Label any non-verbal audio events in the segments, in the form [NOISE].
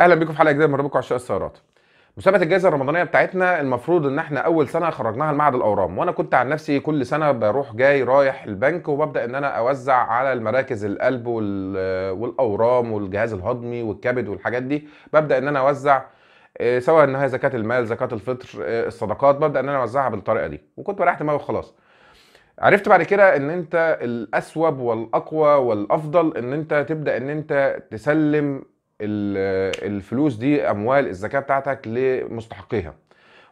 اهلا بيكم في حلقه جديده من ربكم عشاق السيارات مسابقه الجائزه الرمضانيه بتاعتنا المفروض ان احنا اول سنه خرجناها لمعهد الاورام وانا كنت عن نفسي كل سنه بروح جاي رايح البنك وببدا ان انا اوزع على المراكز القلب والاورام والجهاز الهضمي والكبد والحاجات دي ببدا ان انا اوزع آه، سواء ان هي زكاه المال زكاه الفطر آه، الصدقات ببدا ان انا اوزعها بالطريقه دي وكنت بريح دماغي وخلاص عرفت بعد كده ان انت الاسوب والاقوى والافضل ان انت تبدا ان انت تسلم الفلوس دي اموال الزكاه بتاعتك لمستحقيها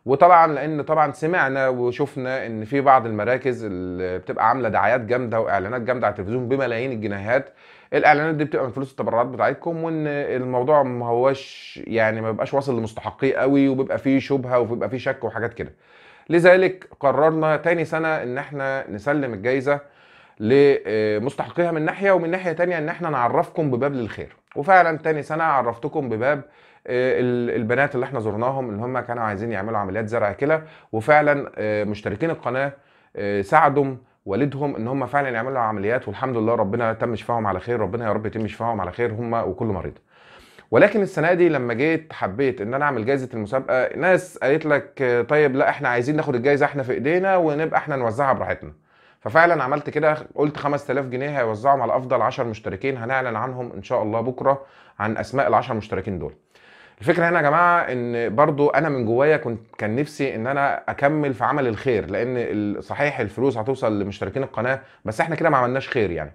وطبعا لان طبعا سمعنا وشفنا ان في بعض المراكز اللي بتبقى عامله دعايات جامده واعلانات جامده على التلفزيون بملايين الجنيهات الاعلانات دي بتبقى من فلوس التبرعات بتاعتكم وان الموضوع ما هوش يعني ما بيبقاش واصل لمستحقيه قوي وبيبقى فيه شبهه وبيبقى فيه شك وحاجات كده لذلك قررنا تاني سنه ان احنا نسلم الجائزه لمستحقيها من ناحيه ومن ناحيه تانية ان احنا نعرفكم بباب للخير وفعلا تاني سنه عرفتكم بباب آه، البنات اللي احنا زرناهم ان هم كانوا عايزين يعملوا عمليات زرع كلى وفعلا آه، مشتركين القناه آه، ساعدوا والدهم ان هم فعلا يعملوا عمليات والحمد لله ربنا تم شفاهم على خير ربنا يا رب يتم شفاهم على خير هم وكل مريض ولكن السنه دي لما جيت حبيت ان انا اعمل جائزه المسابقه ناس قالت لك طيب لا احنا عايزين ناخد الجائزه احنا في ايدينا ونبقى احنا نوزعها براحتنا ففعلا عملت كده قلت 5000 جنيه هيوزعهم على افضل 10 مشتركين هنعلن عنهم ان شاء الله بكره عن اسماء ال 10 مشتركين دول الفكره هنا يا جماعه ان برضو انا من جوايا كنت كان نفسي ان انا اكمل في عمل الخير لان صحيح الفلوس هتوصل لمشتركين القناه بس احنا كده ما عملناش خير يعني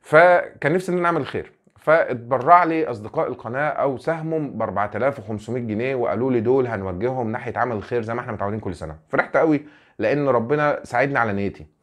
فكان نفسي ان انا اعمل خير فاتبرع لي اصدقاء القناه او سهمهم ب 4500 جنيه وقالوا لي دول هنوجههم ناحيه عمل الخير زي ما احنا متعودين كل سنه فرحت قوي لان ربنا ساعدني على نيتي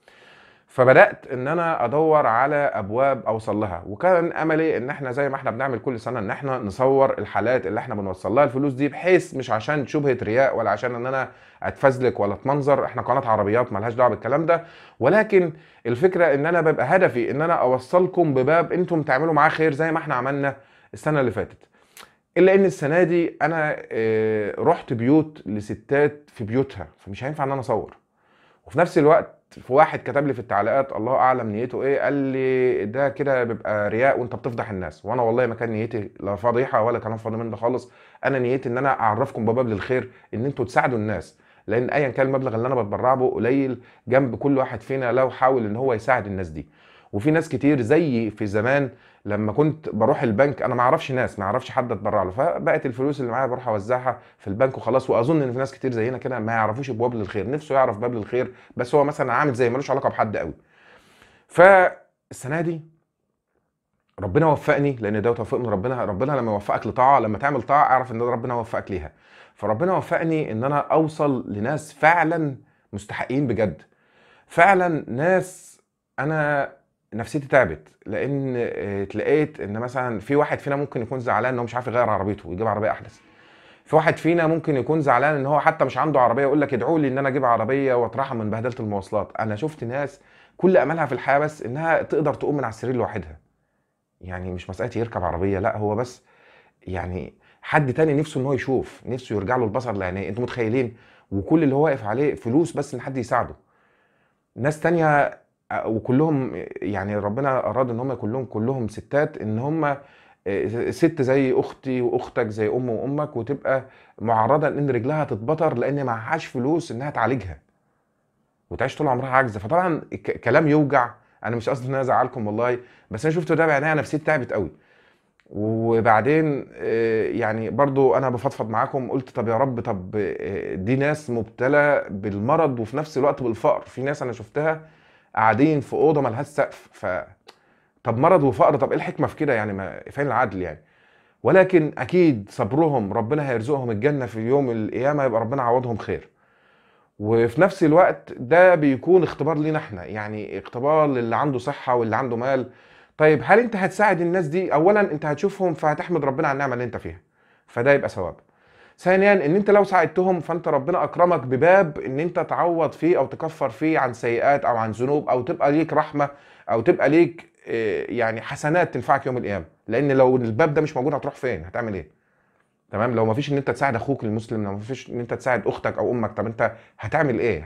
فبدات ان انا ادور على ابواب اوصل لها وكان املي ان احنا زي ما احنا بنعمل كل سنه ان احنا نصور الحالات اللي احنا بنوصل لها الفلوس دي بحيث مش عشان شبهه رياء ولا عشان ان انا اتفزلك ولا اتمنظر احنا قناه عربيات ملهاش دعوه بالكلام ده ولكن الفكره ان انا ببقى هدفي ان انا اوصلكم بباب انتم تعملوا معاه خير زي ما احنا عملنا السنه اللي فاتت الا ان السنه دي انا آه، رحت بيوت لستات في بيوتها فمش هينفع ان انا اصور وفي نفس الوقت في واحد كتب لي في التعليقات الله اعلم نيته ايه قال لي ده كده بيبقى رياء وانت بتفضح الناس وانا والله ما كان نيتي لا فضيحه ولا كلام فاضي من ده خالص انا نيتي ان انا اعرفكم بباب للخير ان انتوا تساعدوا الناس لان ايا كان المبلغ اللي انا بتبرع به قليل جنب كل واحد فينا لو حاول ان هو يساعد الناس دي وفي ناس كتير زي في زمان لما كنت بروح البنك انا ما اعرفش ناس ما اعرفش حد اتبرع له فبقت الفلوس اللي معايا بروح اوزعها في البنك وخلاص واظن ان في ناس كتير زينا كده ما يعرفوش بواب للخير نفسه يعرف باب للخير بس هو مثلا عامل زي ملوش علاقه بحد قوي فالسنه دي ربنا وفقني لان ده توفيق من ربنا ربنا لما يوفقك لطاعه لما تعمل طاعه اعرف ان ده ربنا وفقك ليها فربنا وفقني ان انا اوصل لناس فعلا مستحقين بجد فعلا ناس انا نفسيتي تعبت لان آه، اتلقيت ان مثلا في واحد فينا ممكن يكون زعلان ان هو مش عارف يغير عربيته ويجيب عربيه احدث في واحد فينا ممكن يكون زعلان ان هو حتى مش عنده عربيه يقول لك ادعوا لي ان انا اجيب عربيه واترحم من بهدله المواصلات انا شفت ناس كل املها في الحياه بس انها تقدر تقوم من على السرير لوحدها يعني مش مساله يركب عربيه لا هو بس يعني حد تاني نفسه ان هو يشوف نفسه يرجع له البصر لعينيه انتوا متخيلين وكل اللي هو واقف عليه فلوس بس ان حد يساعده ناس تانية وكلهم يعني ربنا اراد ان هم كلهم كلهم ستات ان هم آه، ست زي اختي واختك زي ام وامك وتبقى معرضه لان رجلها تتبطر لان معهاش فلوس انها تعالجها وتعيش طول عمرها عاجزه فطبعا كلام يوجع انا مش قصدي ان انا ازعلكم والله بس انا شفته ده بعينيا نفسيتي تعبت قوي وبعدين آه، يعني برضو انا بفضفض معاكم قلت طب يا رب طب آه، دي ناس مبتلى بالمرض وفي نفس الوقت بالفقر في ناس انا شفتها قاعدين في اوضه ملهاش سقف ف طب مرض وفقر طب ايه الحكمه في كده يعني ما فين العدل يعني ولكن اكيد صبرهم ربنا هيرزقهم الجنه في يوم القيامه يبقى ربنا عوضهم خير وفي نفس الوقت ده بيكون اختبار لينا احنا يعني اختبار للي عنده صحه واللي عنده مال طيب هل انت هتساعد الناس دي اولا انت هتشوفهم فهتحمد ربنا على النعمه اللي انت فيها فده يبقى ثواب ثانيا ان انت لو ساعدتهم فانت ربنا اكرمك بباب ان انت تعوض فيه او تكفر فيه عن سيئات او عن ذنوب او تبقى ليك رحمه او تبقى ليك آه، يعني حسنات تنفعك يوم القيامه لان لو الباب ده مش موجود هتروح فين هتعمل ايه تمام لو ما فيش ان انت تساعد اخوك المسلم لو ما فيش ان انت تساعد اختك او امك طب انت هتعمل ايه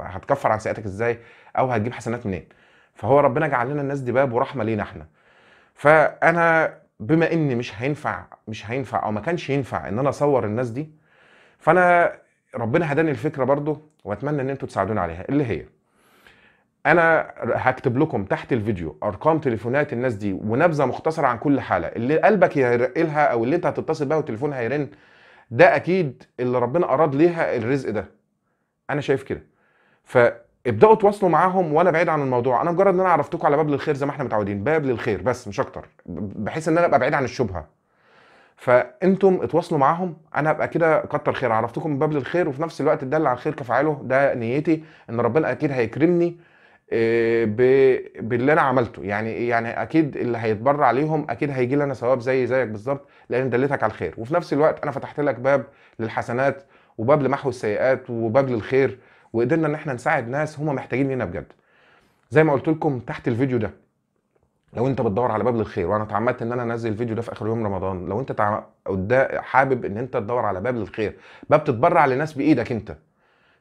هتكفر عن سيئاتك ازاي او هتجيب حسنات منين إيه؟ فهو ربنا جعل لنا الناس دي باب ورحمه لينا احنا فانا بما ان مش هينفع مش هينفع او ما كانش ينفع ان انا اصور الناس دي فانا ربنا هداني الفكره برضو واتمنى ان انتوا تساعدوني عليها اللي هي انا هكتب لكم تحت الفيديو ارقام تليفونات الناس دي ونبذه مختصره عن كل حاله اللي قلبك هيرق لها او اللي انت هتتصل بيها والتليفون هيرن ده اكيد اللي ربنا اراد ليها الرزق ده انا شايف كده ف ابداوا تواصلوا معاهم وانا بعيد عن الموضوع انا مجرد ان انا عرفتكم على باب للخير زي ما احنا متعودين باب للخير بس مش اكتر بحيث ان انا ابقى بعيد عن الشبهه فانتم اتواصلوا معاهم انا ابقى كده كتر خير عرفتكم باب للخير وفي نفس الوقت الدل على الخير كفاعله ده نيتي ان ربنا اكيد هيكرمني آه، باللي انا عملته يعني يعني اكيد اللي هيتبرع عليهم اكيد هيجي لي انا ثواب زي زيك بالظبط لان دلتك على الخير وفي نفس الوقت انا فتحت لك باب للحسنات وباب لمحو السيئات وباب للخير وقدرنا ان احنا نساعد ناس هم محتاجين لينا بجد زي ما قلت لكم تحت الفيديو ده لو انت بتدور على باب للخير وانا اتعمدت ان انا انزل الفيديو ده في اخر يوم رمضان لو انت حابب ان انت تدور على باب للخير باب تتبرع لناس بايدك انت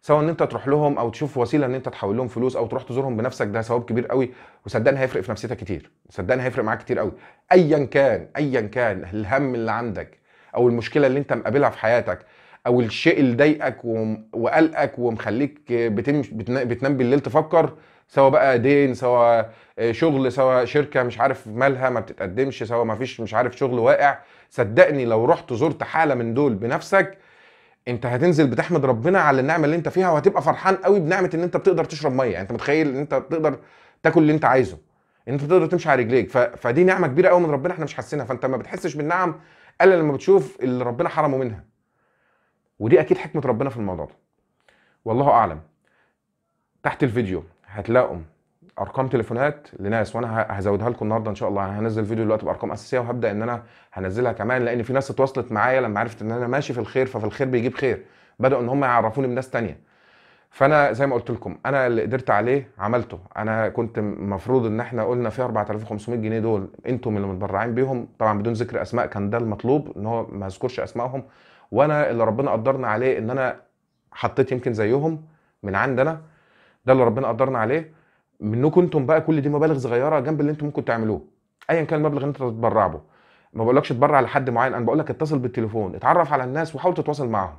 سواء ان انت تروح لهم او تشوف وسيله ان انت تحول لهم فلوس او تروح تزورهم بنفسك ده ثواب كبير قوي وصدقني هيفرق في نفسيتك كتير صدقني هيفرق معاك كتير قوي ايا كان ايا كان الهم اللي عندك او المشكله اللي انت مقابلها في حياتك او الشيء اللي ضايقك وقلقك ومخليك بتنام بالليل تفكر سواء بقى دين سواء شغل سواء شركه مش عارف مالها ما بتتقدمش سواء ما فيش مش عارف شغل واقع صدقني لو رحت زرت حاله من دول بنفسك انت هتنزل بتحمد ربنا على النعمه اللي انت فيها وهتبقى فرحان قوي بنعمه ان انت بتقدر تشرب ميه يعني انت متخيل ان انت بتقدر تاكل اللي انت عايزه انت بتقدر تمشي على رجليك ف... فدي نعمه كبيره قوي من ربنا احنا مش حاسينها فانت ما بتحسش بالنعم الا لما بتشوف اللي ربنا حرمه منها ودي اكيد حكمه ربنا في الموضوع ده والله اعلم تحت الفيديو هتلاقوا ارقام تليفونات لناس وانا هزودها لكم النهارده ان شاء الله هنزل فيديو دلوقتي بارقام اساسيه وهبدا ان انا هنزلها كمان لان في ناس اتواصلت معايا لما عرفت ان انا ماشي في الخير ففي الخير بيجيب خير بداوا ان هم يعرفوني بناس تانية فانا زي ما قلت لكم انا اللي قدرت عليه عملته انا كنت المفروض ان احنا قلنا في 4500 جنيه دول انتم اللي متبرعين بيهم طبعا بدون ذكر اسماء كان ده المطلوب ان هو ما اذكرش اسمائهم وانا اللي ربنا قدرنا عليه ان انا حطيت يمكن زيهم من عندنا ده اللي ربنا قدرنا عليه منكم انتم بقى كل دي مبالغ صغيره جنب اللي انتم ممكن تعملوه ايا كان المبلغ اللي انت تتبرع به ما بقولكش اتبرع لحد معين انا بقولك اتصل بالتليفون اتعرف على الناس وحاول تتواصل معاهم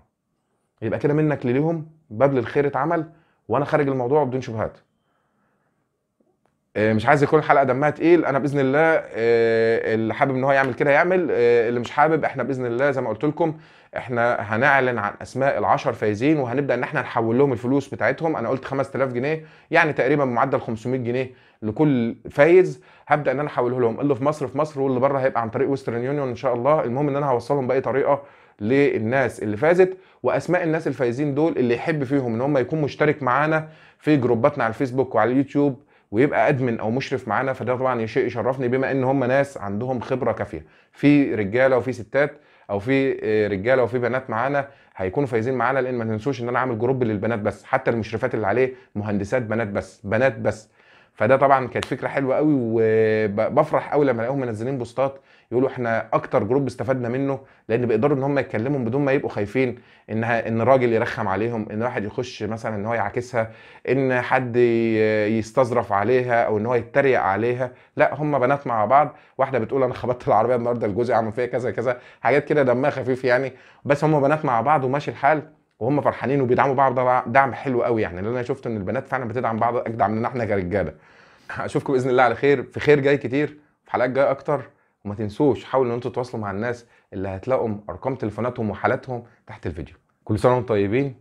يبقى كده منك ليهم باب للخير اتعمل وانا خارج الموضوع بدون شبهات آه، مش عايز يكون الحلقه دمها تقيل انا باذن الله آه، اللي حابب ان هو يعمل كده يعمل آه، اللي مش حابب احنا باذن الله زي ما قلت لكم احنا هنعلن عن اسماء العشر فايزين وهنبدا ان احنا نحول لهم الفلوس بتاعتهم انا قلت 5000 جنيه يعني تقريبا بمعدل 500 جنيه لكل فايز هبدا ان انا احوله لهم اللي في مصر في مصر واللي بره هيبقى عن طريق ويسترن يونيون ان شاء الله المهم ان انا هوصلهم باي طريقه للناس اللي فازت واسماء الناس الفايزين دول اللي يحب فيهم ان هم يكون مشترك معانا في جروباتنا على الفيسبوك وعلى اليوتيوب ويبقى ادمن او مشرف معانا فده طبعا شيء يشرفني بما ان هم ناس عندهم خبره كافيه في رجاله وفي ستات او في آه، رجاله وفي بنات معانا هيكونوا فايزين معانا لان ما تنسوش ان انا عامل جروب للبنات بس حتى المشرفات اللي عليه مهندسات بنات بس بنات بس فده طبعا كانت فكره حلوه قوي وبفرح قوي لما الاقيهم منزلين بوستات يقولوا احنا اكتر جروب استفدنا منه لان بيقدروا ان هم يتكلموا بدون ما يبقوا خايفين ان ان راجل يرخم عليهم ان واحد يخش مثلا ان هو يعاكسها ان حد يستظرف عليها او ان هو يتريق عليها لا هم بنات مع بعض واحده بتقول انا خبطت العربيه النهارده لجوزي عمل فيا كذا كذا حاجات كده دمها خفيف يعني بس هم بنات مع بعض وماشي الحال وهم فرحانين وبيدعموا بعض دعم حلو قوي يعني اللي انا شفت ان البنات فعلا بتدعم بعض اجدع مننا احنا كرجاله [LAUGHS] اشوفكم باذن الله على خير في خير جاي كتير في حلقات جاي اكتر وما تنسوش حاولوا ان انتم تتواصلوا مع الناس اللي هتلاقوا ارقام تليفوناتهم وحالاتهم تحت الفيديو كل سنه وانتم طيبين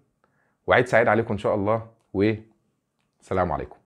وعيد سعيد عليكم ان شاء الله وسلام عليكم